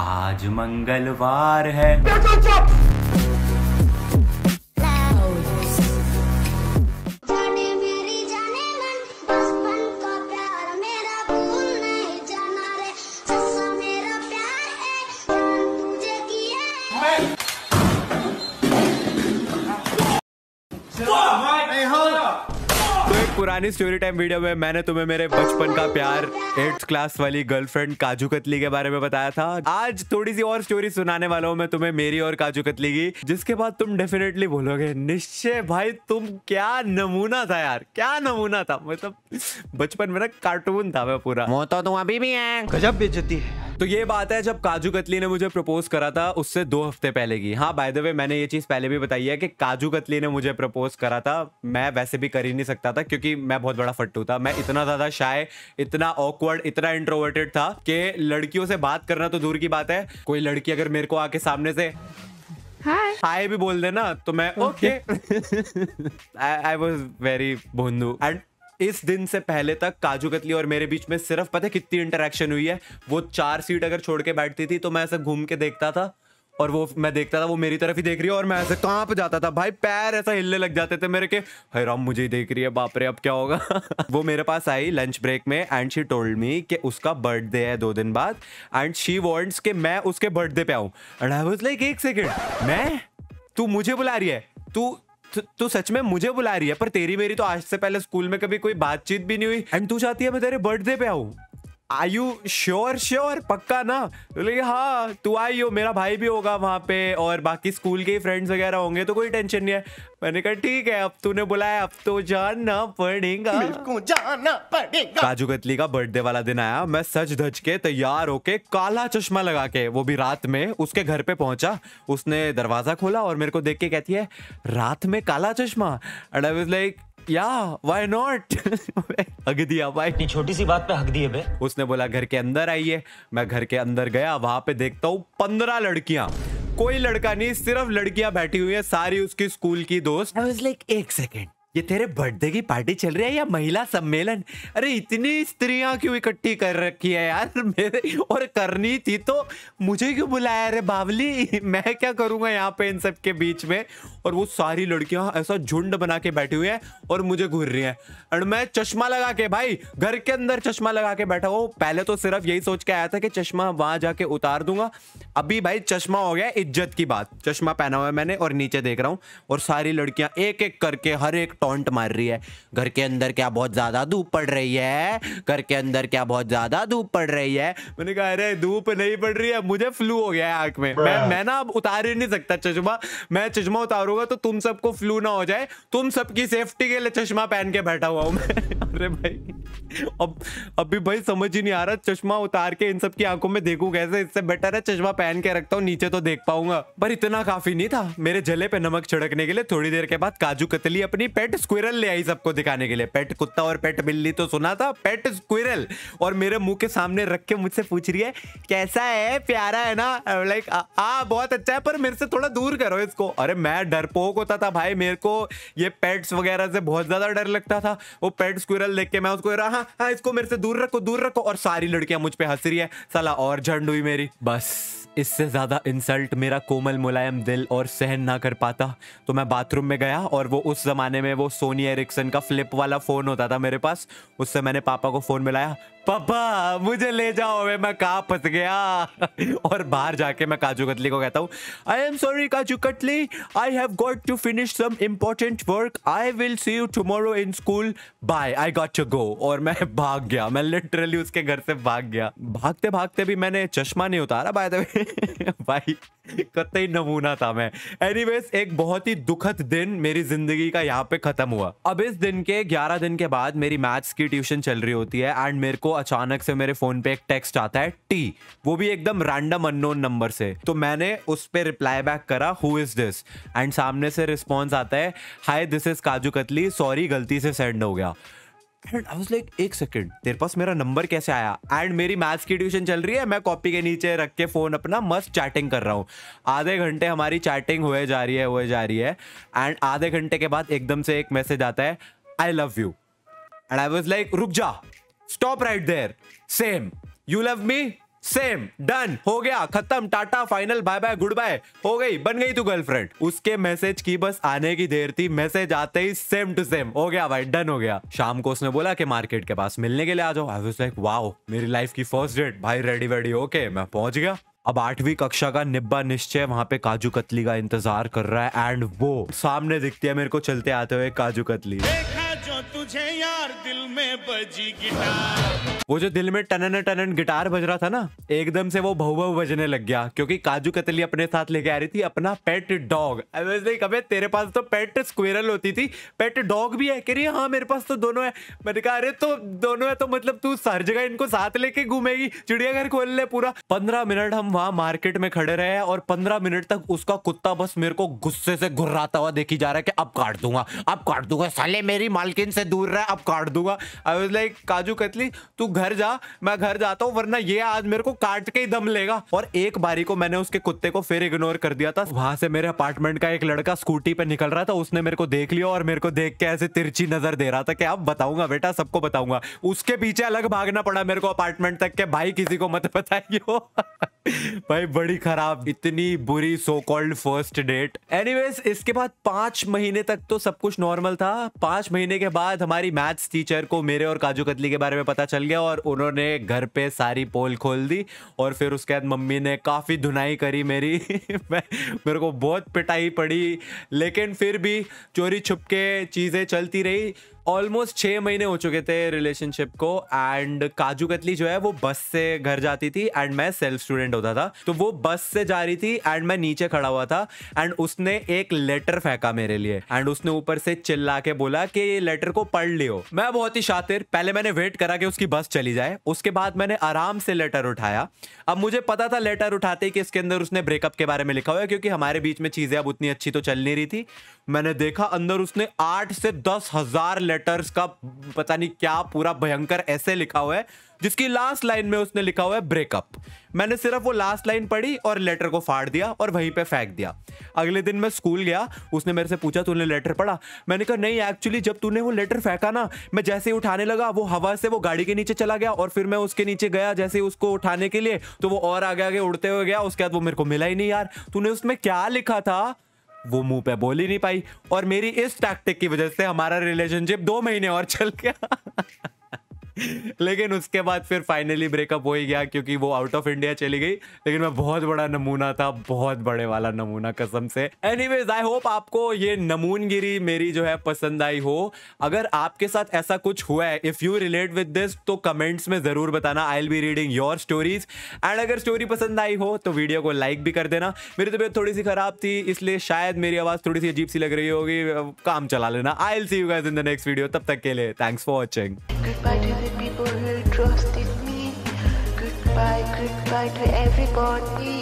आज मंगलवार है पुरानी स्टोरी टाइम वीडियो में मैंने तुम्हें मेरे बचपन का प्यार एट्थ क्लास वाली गर्लफ्रेंड काजू कतली के बारे में बताया था आज थोड़ी सी और स्टोरी सुनाने वाला हूँ मैं तुम्हें मेरी और काजू कतली की जिसके बाद तुम डेफिनेटली बोलोगे निश्चय भाई तुम क्या नमूना था यार क्या नमूना था मतलब बचपन में ना कार्टून था मैं पूरा वो तो तुम अभी भी है गजब बेचती है तो ये बात है जब काजू कतली ने मुझे प्रपोज करा था उससे दो हफ्ते पहले की हाँ बाय द वे मैंने ये चीज पहले भी बताई है कि काजू कतली ने मुझे प्रपोज करा था मैं वैसे भी कर ही नहीं सकता था क्योंकि क्योंकि मैं बहुत बड़ा फट्टू था मैं इतना ज़्यादा शायद इतना ऑकवर्ड इतना इंट्रोवर्टेड था कि लड़कियों से बात करना तो दूर की बात है कोई लड़की अगर मेरे को आके सामने से हाय हाय भी बोल देना तो मैं ओके आई वॉज वेरी भोंदू एंड इस दिन से पहले तक काजू कतली और मेरे बीच में सिर्फ पता है कितनी इंटरेक्शन हुई है वो चार सीट अगर छोड़ के बैठती थी तो मैं ऐसे घूम के देखता था और वो मैं देखता था वो मेरी तरफ ही देख रही है और मैं ऐसे कहाँ पे जाता था भाई पैर ऐसा हिलने लग जाते थे मेरे के है राम मुझे ही देख रही है बाप रे अब क्या होगा वो मेरे पास आई लंच ब्रेक में एंड शी टोल्ड मी कि उसका बर्थडे है दो दिन बाद एंड शी वॉन्ट्स कि मैं उसके बर्थडे पे आऊँ एंड आई वॉज लाइक एक सेकेंड मैं तू मुझे बुला रही है तू तू तो सच में मुझे बुला रही है पर तेरी मेरी तो आज से पहले स्कूल में कभी कोई बातचीत भी नहीं हुई एंड तू चाहती है मैं तेरे बर्थडे पे आऊँ आई यू श्योर श्योर पक्का ना बोले हाँ तू आई हो मेरा भाई भी होगा वहाँ पे और बाकी स्कूल के फ्रेंड्स वगैरह होंगे तो कोई टेंशन नहीं है मैंने कहा ठीक है अब तूने बुलाया अब तो जाना पड़ेगा जाना पड़ेगा काजू कतली का बर्थडे वाला दिन आया मैं सच धज के तैयार होके काला चश्मा लगा के वो भी रात में उसके घर पे पहुंचा उसने दरवाजा खोला और मेरे को देख के कहती है रात में काला चश्मा and I was like yeah why not हक दिया भाई छोटी सी बात पे हक दिए बे उसने बोला घर के अंदर आइए मैं घर के अंदर गया वहां पे देखता हूँ पंद्रह लड़कियां कोई लड़का नहीं सिर्फ लड़कियां बैठी हुई है सारी उसकी स्कूल की दोस्त लाइक एक सेकेंड ये तेरे बर्थडे की पार्टी चल रही है या महिला सम्मेलन अरे इतनी स्त्रियां क्यों इकट्ठी कर रखी है यार मेरे और करनी थी तो मुझे क्यों बुलाया अरे बावली मैं क्या करूंगा यहाँ पे इन सब के बीच में और वो सारी लड़कियां ऐसा झुंड बना के बैठी हुई है और मुझे घूर रही है और मैं चश्मा लगा के भाई घर के अंदर चश्मा लगा के बैठा हुआ पहले तो सिर्फ यही सोच के आया था कि चश्मा वहां जाके उतार दूंगा अभी भाई चश्मा हो गया इज्जत की बात चश्मा पहना हुआ है मैंने और नीचे देख रहा हूँ और सारी लड़कियां एक एक करके हर एक टोंट मार रही है घर के अंदर क्या बहुत ज़्यादा धूप पड़ रही है घर के अंदर क्या बहुत ज़्यादा धूप पड़ रही है मैंने कहा अरे धूप नहीं पड़ रही है मुझे फ्लू हो गया है आंख में मैं हाँ। मैं ना अब उतार ही नहीं सकता चश्मा मैं चश्मा उतारूंगा तो तुम सबको फ्लू ना हो जाए तुम सबकी सेफ्टी के लिए चश्मा पहन के बैठा हुआ हूँ मैं अरे भाई अब अभी भाई समझ ही नहीं आ रहा चश्मा उतार के इन सब की आंखों में देखू कैसे इससे बेटर है चश्मा पहन के रखता हूँ नीचे तो देख पाऊंगा पर इतना काफी नहीं था मेरे जले पे नमक छिड़कने के लिए थोड़ी देर के बाद काजू कतली अपनी पेट स्क्विरल ले आई सबको दिखाने के लिए पेट कुत्ता और पेट बिल्ली तो सुना था पेट स्क्विरल और मेरे मुंह के सामने रख के मुझसे पूछ रही है कैसा है प्यारा है ना लाइक हाँ बहुत अच्छा है पर मेरे से थोड़ा दूर करो इसको अरे मैं डरपोक होता था भाई मेरे को ये पेट्स वगैरह से बहुत ज्यादा डर लगता था वो पेट स्क्विरल देख के मैं उसको रहा हाँ हाँ इसको मेरे से दूर रखो दूर रखो और सारी लड़कियां मुझ पर हंस रही है सला और झंड हुई मेरी बस इससे ज़्यादा इंसल्ट मेरा कोमल मुलायम दिल और सहन ना कर पाता तो मैं बाथरूम में गया और वो उस ज़माने में वो सोनी एरिक्सन का फ्लिप वाला फ़ोन होता था मेरे पास उससे मैंने पापा को फ़ोन मिलाया पापा मुझे ले जाओ वे मैं कहा फंस गया और बाहर जाके मैं काजू कतली को कहता हूँ आई am sorry kaju katli I have got to finish some important work I will see you tomorrow in school bye I got to go और मैं भाग गया मैं लिटरली उसके घर से भाग गया भागते भागते भी मैंने चश्मा नहीं उतारा बाय द भाई कतई नमूना था मैं एनीवेज एक बहुत ही दुखद दिन मेरी जिंदगी का यहाँ पे खत्म हुआ अब इस दिन के 11 दिन के बाद मेरी मैथ्स की ट्यूशन चल रही होती है एंड मेरे को अचानक से मेरे फोन पे एक टेक्स्ट आता है टी वो भी एकदम रैंडम अननोन नंबर से तो मैंने उस पर रिप्लाई बैक करा हु इज दिस एंड सामने से रिस्पॉन्स आता है हाई दिस इज काजू कतली सॉरी गलती से सेंड हो गया एंड आई वाज लाइक एक सेकंड तेरे पास मेरा नंबर कैसे आया एंड मेरी मैथ्स की ट्यूशन चल रही है मैं कॉपी के नीचे रख के फ़ोन अपना मस्त चैटिंग कर रहा हूँ आधे घंटे हमारी चैटिंग हुए जा रही है हुए जा रही है एंड आधे घंटे के बाद एकदम से एक मैसेज आता है I love you and I was like रुक जा stop right there same you love me same done हो गया खत्म ta ta final bye bye goodbye हो गई बन गई तू गर्लफ्रेंड उसके मैसेज की बस आने की देर थी मैसेज आते ही सेम टू सेम हो गया भाई डन हो गया शाम को उसने बोला कि मार्केट के पास मिलने के लिए आ जाओ आई वाज लाइक वाओ मेरी लाइफ की फर्स्ट डेट भाई रेडी वेडी ओके मैं पहुंच गया अब आठवीं कक्षा का निब्बा निश्चय वहां पे काजू कतली का इंतजार कर रहा है एंड वो सामने दिखती है मेरे को चलते आते हुए काजू कतली देखा जो मुझे यार दिल में बजी गिटार वो जो दिल में टनन टनन गिटार बज रहा था ना एकदम से वो भव बजने लग गया क्योंकि काजू कतली अपने साथ लेके आ रही थी अपना पेट डॉग कभी तेरे पास तो पेट स्क्वेरल होती थी पेट डॉग भी है कह रही हाँ मेरे पास तो दोनों है मैंने कहा अरे तो दोनों है तो मतलब तू हर जगह इनको साथ लेके घूमेगी चिड़ियाघर खोल ले पूरा पंद्रह मिनट हम वहाँ मार्केट में खड़े रहे हैं और पंद्रह मिनट तक उसका कुत्ता बस मेरे को गुस्से से घुर्राता हुआ देखी जा रहा है कि अब काट दूंगा अब काट दूंगा साले मेरी मालकिन से दूर दूर रहा है अब काट दूंगा आई वॉज लाइक काजू कतली तू घर जा मैं घर जाता हूँ वरना ये आज मेरे को काट के ही दम लेगा और एक बारी को मैंने उसके कुत्ते को फिर इग्नोर कर दिया था वहां से मेरे अपार्टमेंट का एक लड़का स्कूटी पे निकल रहा था उसने मेरे को देख लिया और मेरे को देख के ऐसे तिरछी नजर दे रहा था कि अब बताऊंगा बेटा सबको बताऊंगा उसके पीछे अलग भागना पड़ा मेरे को अपार्टमेंट तक के भाई किसी को मत बताइयो भाई बड़ी खराब इतनी बुरी so called first date anyways इसके बाद पांच महीने तक तो सब कुछ नॉर्मल था पांच महीने के बाद हमारी मैथ्स टीचर को मेरे और काजू कतली के बारे में पता चल गया और उन्होंने घर पे सारी पोल खोल दी और फिर उसके बाद मम्मी ने काफ़ी धुनाई करी मेरी मैं मेरे को बहुत पिटाई पड़ी लेकिन फिर भी चोरी छुप के चीज़ें चलती रही ऑलमोस्ट छः महीने हो चुके थे रिलेशनशिप को एंड काजू कतली जो है वो बस से घर जाती थी एंड मैं सेल्फ स्टूडेंट होता था तो वो बस से जा रही थी एंड मैं नीचे खड़ा हुआ था एंड उसने एक लेटर फेंका मेरे लिए एंड उसने ऊपर से चिल्ला के बोला कि ये लेटर को पढ़ लियो मैं बहुत ही शातिर पहले मैंने वेट करा कि उसकी बस चली जाए उसके बाद मैंने आराम से लेटर उठाया अब मुझे पता था लेटर उठाते ही कि इसके अंदर उसने ब्रेकअप के बारे में लिखा हुआ है क्योंकि हमारे बीच में चीजें अब उतनी अच्छी तो चल नहीं रही थी मैंने देखा अंदर उसने आठ से दस हजार लेटर लेटर्स का पता नहीं क्या पूरा भयंकर ऐसे लिखा हुआ है जिसकी लास्ट लाइन में उसने लिखा हुआ है ब्रेकअप मैंने सिर्फ वो लास्ट लाइन पढ़ी और लेटर को फाड़ दिया और वहीं पे फेंक दिया अगले दिन मैं स्कूल गया उसने मेरे से पूछा तूने लेटर पढ़ा मैंने कहा नहीं एक्चुअली जब तूने वो लेटर फेंका ना मैं जैसे ही उठाने लगा वो हवा से वो गाड़ी के नीचे चला गया और फिर मैं उसके नीचे गया जैसे ही उसको उठाने के लिए तो वो और आगे आगे उड़ते हुए गया उसके बाद वो मेरे को मिला ही नहीं यार तूने उसमें क्या लिखा था वो मुंह पे बोल ही नहीं पाई और मेरी इस टैक्टिक की वजह से हमारा रिलेशनशिप दो महीने और चल गया लेकिन उसके बाद फिर फाइनली ब्रेकअप हो ही गया क्योंकि वो आउट ऑफ इंडिया चली गई लेकिन मैं बहुत बड़ा नमूना था बहुत बड़े वाला नमूना कसम से एनीवेज आई होप आपको ये नमूनगिरी मेरी जो है पसंद आई हो अगर आपके साथ ऐसा कुछ हुआ है if you relate with this तो कमेंट्स में जरूर बताना I be reading your stories and अगर स्टोरी पसंद आई हो तो वीडियो को लाइक भी कर देना मेरी तबीयत थोड़ी सी खराब थी इसलिए शायद मेरी आवाज थोड़ी सी अजीब सी लग रही होगी काम चला लेना I L C U guys in the next video तब तक के लिए thanks for watching the people who trusted me. Goodbye, goodbye to everybody.